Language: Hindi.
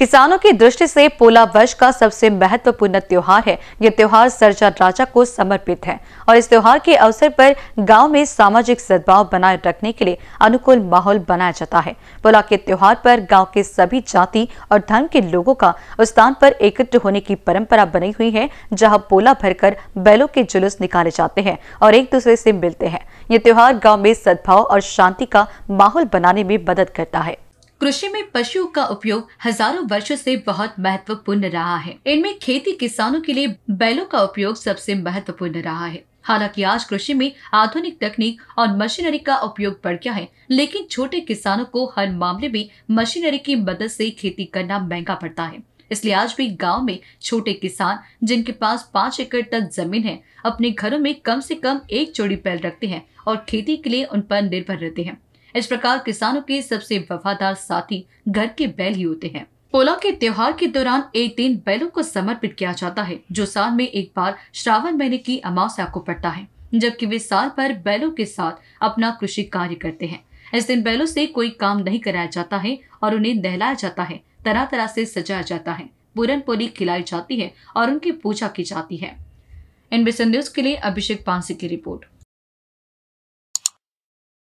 किसानों की दृष्टि से पोला वर्ष का सबसे महत्वपूर्ण त्योहार है ये त्योहार सरजा राजा को समर्पित है और इस त्योहार के अवसर पर गांव में सामाजिक सद्भाव बनाए रखने के लिए अनुकूल माहौल बनाया जाता है पोला के त्योहार पर गाँव के सभी जाति और धर्म के लोगों का उस स्थान पर एकत्र होने की परंपरा बनी हुई है जहाँ पोला भरकर बैलों के जुलूस निकाले जाते हैं और एक दूसरे से मिलते हैं ये त्योहार गाँव में सद्भाव और शांति का माहौल बनाने में मदद करता है कृषि में पशुओं का उपयोग हजारों वर्षों से बहुत महत्वपूर्ण रहा है इनमें खेती किसानों के लिए बैलों का उपयोग सबसे महत्वपूर्ण रहा है हालांकि आज कृषि में आधुनिक तकनीक और मशीनरी का उपयोग बढ़ गया है लेकिन छोटे किसानों को हर मामले में मशीनरी की मदद से खेती करना महंगा पड़ता है इसलिए आज भी गांव में छोटे किसान जिनके पास पाँच एकड़ तक जमीन है अपने घरों में कम से कम एक जोड़ी बैल रखते हैं और खेती के लिए उन पर निर्भर रहते हैं इस प्रकार किसानों के सबसे वफादार साथी घर के बैल ही होते हैं पोला के त्योहार के दौरान एक दिन बैलों को समर्पित किया जाता है जो साल में एक बार श्रावण महीने की अमावस्या को पड़ता है जबकि वे साल भर बैलों के साथ अपना कृषि कार्य करते हैं इस दिन बैलों से कोई काम नहीं कराया जाता है और उन्हें नहलाया जाता है तरह तरह से सजाया जाता है पूरन पोली खिलाई जाती है और उनकी पूजा की जाती है इन बिसन न्यूज के लिए अभिषेक पांसी की रिपोर्ट